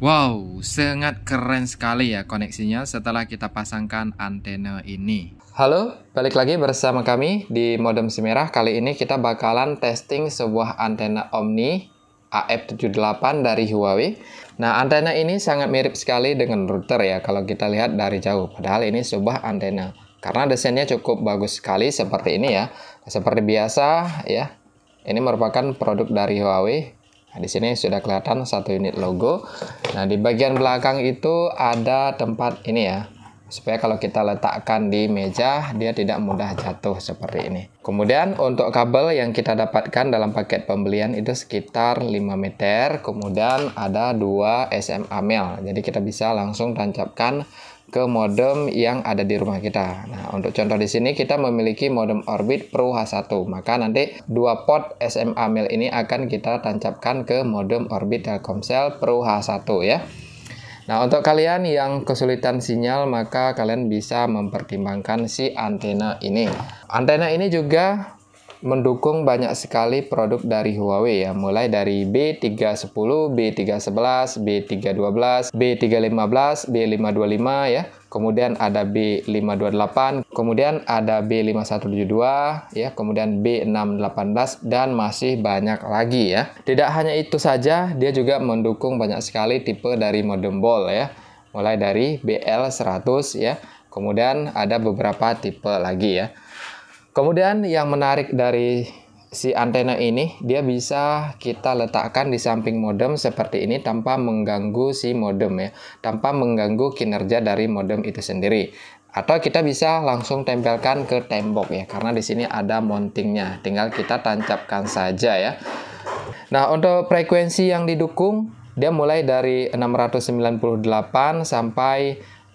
Wow, sangat keren sekali ya koneksinya setelah kita pasangkan antena ini. Halo, balik lagi bersama kami di Modem Semerah. Kali ini kita bakalan testing sebuah antena Omni AF78 dari Huawei. Nah, antena ini sangat mirip sekali dengan router ya kalau kita lihat dari jauh. Padahal ini sebuah antena. Karena desainnya cukup bagus sekali seperti ini ya. Seperti biasa ya, ini merupakan produk dari Huawei Nah, di sini sudah kelihatan satu unit logo. Nah, di bagian belakang itu ada tempat ini ya. Supaya kalau kita letakkan di meja, dia tidak mudah jatuh seperti ini. Kemudian untuk kabel yang kita dapatkan dalam paket pembelian itu sekitar 5 meter. Kemudian ada dua SMA mel. Jadi kita bisa langsung tancapkan ke modem yang ada di rumah kita. Nah, untuk contoh di sini kita memiliki modem Orbit Pro H1, maka nanti dua port SMA mil ini akan kita tancapkan ke modem Orbit Telkomsel Pro H1 ya. Nah, untuk kalian yang kesulitan sinyal, maka kalian bisa mempertimbangkan si antena ini. Antena ini juga mendukung banyak sekali produk dari Huawei ya, mulai dari B310, B311, B312, B315, B525 ya. Kemudian ada B528, kemudian ada B5172 ya, kemudian B618 dan masih banyak lagi ya. Tidak hanya itu saja, dia juga mendukung banyak sekali tipe dari modem ball ya. Mulai dari BL100 ya, kemudian ada beberapa tipe lagi ya. Kemudian yang menarik dari si antena ini, dia bisa kita letakkan di samping modem seperti ini tanpa mengganggu si modem ya, tanpa mengganggu kinerja dari modem itu sendiri. Atau kita bisa langsung tempelkan ke tembok ya, karena di sini ada mountingnya, tinggal kita tancapkan saja ya. Nah, untuk frekuensi yang didukung, dia mulai dari 698 sampai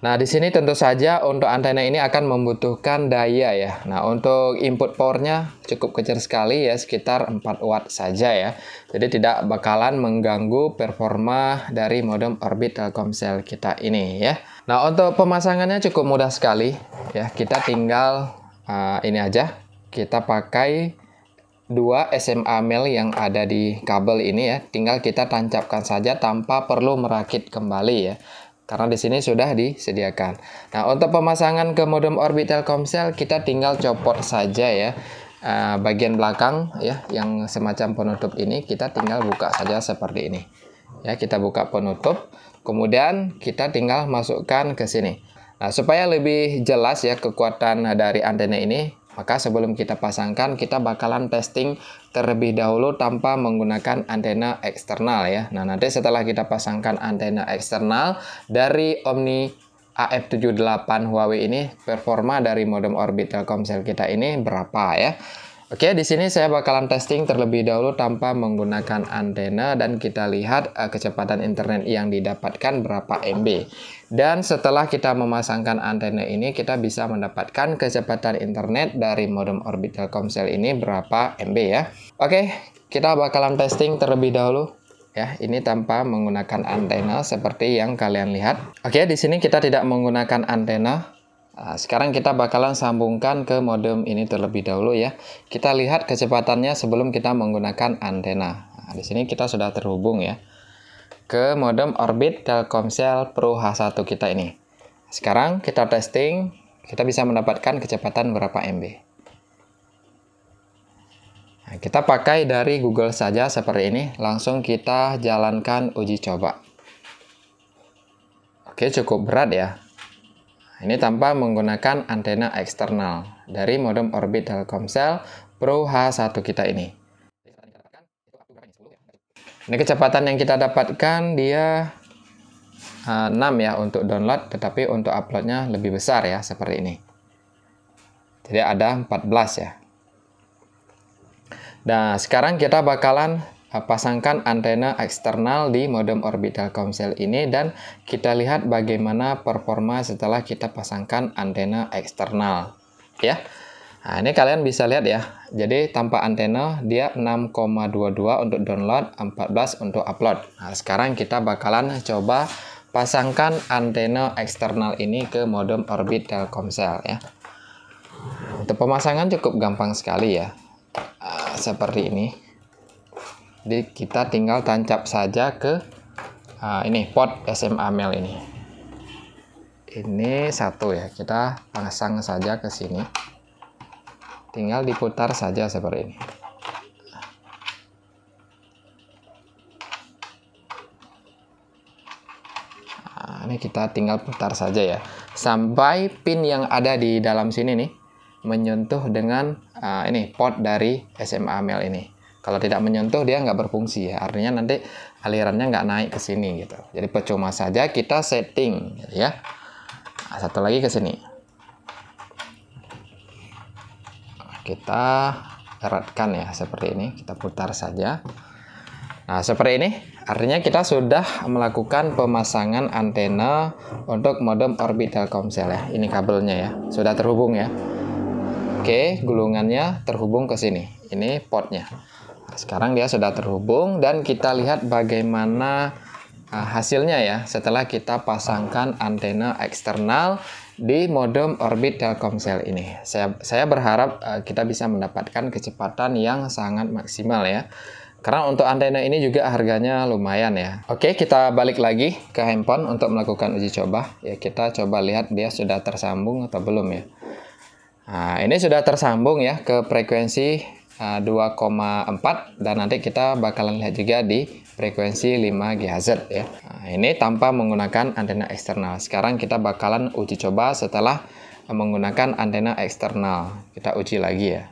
Nah, di sini tentu saja untuk antena ini akan membutuhkan daya ya. Nah, untuk input powernya cukup kecil sekali ya, sekitar 4 watt saja ya. Jadi tidak bakalan mengganggu performa dari modem Orbit Telkomsel kita ini ya. Nah, untuk pemasangannya cukup mudah sekali ya. Kita tinggal uh, ini aja, kita pakai dua SMA mil yang ada di kabel ini ya. Tinggal kita tancapkan saja tanpa perlu merakit kembali ya karena di sini sudah disediakan. Nah, untuk pemasangan ke modem orbit Telkomsel kita tinggal copot saja ya. Eh, bagian belakang ya yang semacam penutup ini kita tinggal buka saja seperti ini. Ya, kita buka penutup, kemudian kita tinggal masukkan ke sini. Nah, supaya lebih jelas ya kekuatan dari antena ini, maka sebelum kita pasangkan, kita bakalan testing terlebih dahulu tanpa menggunakan antena eksternal ya. Nah, nanti setelah kita pasangkan antena eksternal dari Omni AF78 Huawei ini, performa dari modem orbit Telkomsel kita ini berapa ya. Oke, di sini saya bakalan testing terlebih dahulu tanpa menggunakan antena dan kita lihat uh, kecepatan internet yang didapatkan berapa MB. Dan setelah kita memasangkan antena ini, kita bisa mendapatkan kecepatan internet dari modem Orbit Telkomsel ini berapa MB ya. Oke, kita bakalan testing terlebih dahulu ya ini tanpa menggunakan antena seperti yang kalian lihat oke di sini kita tidak menggunakan antena Ah, sekarang kita bakalan sambungkan ke modem ini terlebih dahulu ya. Kita lihat kecepatannya sebelum kita menggunakan antena. Nah, di sini kita sudah terhubung ya ke modem Orbit Telkomsel Pro H1 kita ini. Sekarang kita testing, kita bisa mendapatkan kecepatan berapa MB. Nah, kita pakai dari Google saja seperti ini, langsung kita jalankan uji coba. Oke, cukup berat ya ini tanpa menggunakan antena eksternal dari modem Orbit Telkomsel Pro H1 kita ini. Ini kecepatan yang kita dapatkan dia 6 eh, ya untuk download, tetapi untuk uploadnya lebih besar ya seperti ini. Jadi ada 14 ya. Nah sekarang kita bakalan pasangkan antena eksternal di modem orbital komsel ini dan kita lihat bagaimana performa setelah kita pasangkan antena eksternal ya nah ini kalian bisa lihat ya jadi tanpa antena dia 6,22 untuk download 14 untuk upload nah sekarang kita bakalan coba pasangkan antena eksternal ini ke modem orbit telkomsel ya untuk pemasangan cukup gampang sekali ya eh, seperti ini jadi kita tinggal tancap saja ke uh, ini pot SMA Mel ini. Ini satu ya, kita pasang saja ke sini. Tinggal diputar saja seperti ini. Ah, ini kita tinggal putar saja ya. Sampai pin yang ada di dalam sini nih menyentuh dengan uh, ini pot dari SMA Mel ini. Kalau tidak menyentuh dia nggak berfungsi ya. Artinya nanti alirannya nggak naik ke sini gitu. Jadi percuma saja kita setting gitu ya. Nah, satu lagi ke sini. Kita eratkan ya seperti ini. Kita putar saja. Nah, seperti ini. Artinya kita sudah melakukan pemasangan antena untuk modem orbit Telkomsel ya. Ini kabelnya ya. Sudah terhubung ya. Oke, gulungannya terhubung ke sini. Ini potnya sekarang dia sudah terhubung dan kita lihat bagaimana uh, hasilnya ya setelah kita pasangkan antena eksternal di modem orbit Telkomsel ini. Saya saya berharap uh, kita bisa mendapatkan kecepatan yang sangat maksimal ya. Karena untuk antena ini juga harganya lumayan ya. Oke, kita balik lagi ke handphone untuk melakukan uji coba. Ya, kita coba lihat dia sudah tersambung atau belum ya. Nah, ini sudah tersambung ya ke frekuensi 2,4 eh, dan nanti kita bakalan lihat juga di frekuensi 5 GHz ya. Nah, ini tanpa menggunakan antena eksternal. Sekarang kita bakalan uji coba setelah menggunakan antena eksternal. Kita uji lagi ya.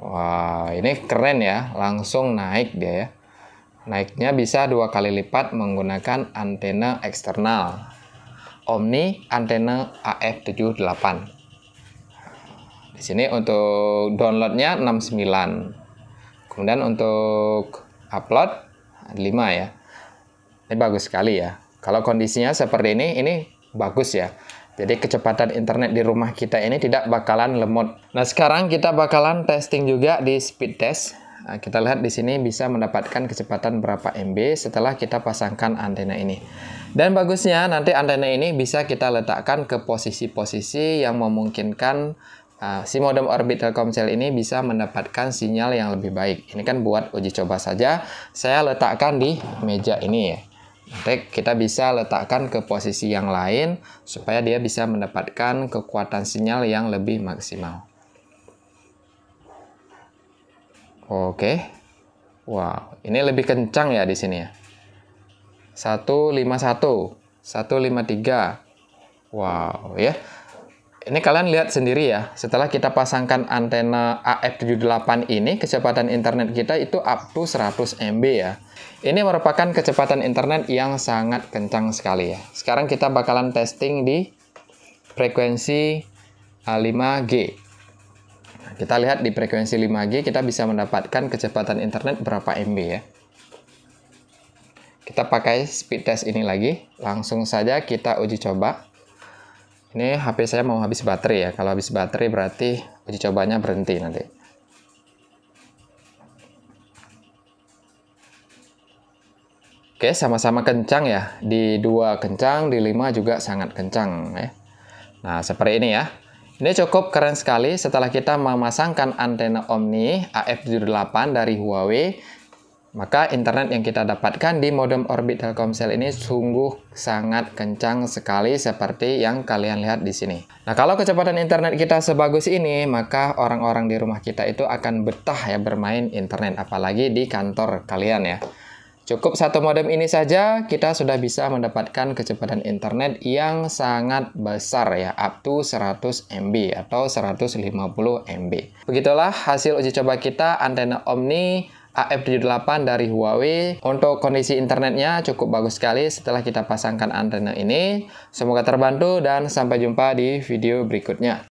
Wah, ini keren ya, langsung naik dia ya. Naiknya bisa dua kali lipat menggunakan antena eksternal. Omni antena AF78. Di sini untuk downloadnya 69. Kemudian untuk upload 5 ya. Ini bagus sekali ya. Kalau kondisinya seperti ini, ini bagus ya. Jadi kecepatan internet di rumah kita ini tidak bakalan lemot. Nah sekarang kita bakalan testing juga di speed test. Nah, kita lihat di sini bisa mendapatkan kecepatan berapa MB setelah kita pasangkan antena ini. Dan bagusnya nanti antena ini bisa kita letakkan ke posisi-posisi yang memungkinkan uh, si modem Orbit Telkomsel ini bisa mendapatkan sinyal yang lebih baik. Ini kan buat uji coba saja. Saya letakkan di meja ini ya. Nanti kita bisa letakkan ke posisi yang lain supaya dia bisa mendapatkan kekuatan sinyal yang lebih maksimal. Oke. Wow, ini lebih kencang ya di sini ya. 151, 153. Wow, ya ini kalian lihat sendiri ya, setelah kita pasangkan antena AF78 ini, kecepatan internet kita itu up to 100 MB ya. Ini merupakan kecepatan internet yang sangat kencang sekali ya. Sekarang kita bakalan testing di frekuensi 5G. kita lihat di frekuensi 5G kita bisa mendapatkan kecepatan internet berapa MB ya. Kita pakai speed test ini lagi. Langsung saja kita uji coba ini HP saya mau habis baterai ya kalau habis baterai berarti uji cobanya berhenti nanti Oke, sama-sama kencang ya. Di dua kencang, di lima juga sangat kencang. Ya. Nah, seperti ini ya. Ini cukup keren sekali setelah kita memasangkan antena Omni AF78 dari Huawei maka internet yang kita dapatkan di modem orbit Telkomsel ini sungguh sangat kencang sekali seperti yang kalian lihat di sini. Nah, kalau kecepatan internet kita sebagus ini, maka orang-orang di rumah kita itu akan betah ya bermain internet apalagi di kantor kalian ya. Cukup satu modem ini saja kita sudah bisa mendapatkan kecepatan internet yang sangat besar ya, up to 100 MB atau 150 MB. Begitulah hasil uji coba kita antena Omni AF78 dari Huawei. Untuk kondisi internetnya cukup bagus sekali setelah kita pasangkan antena ini. Semoga terbantu dan sampai jumpa di video berikutnya.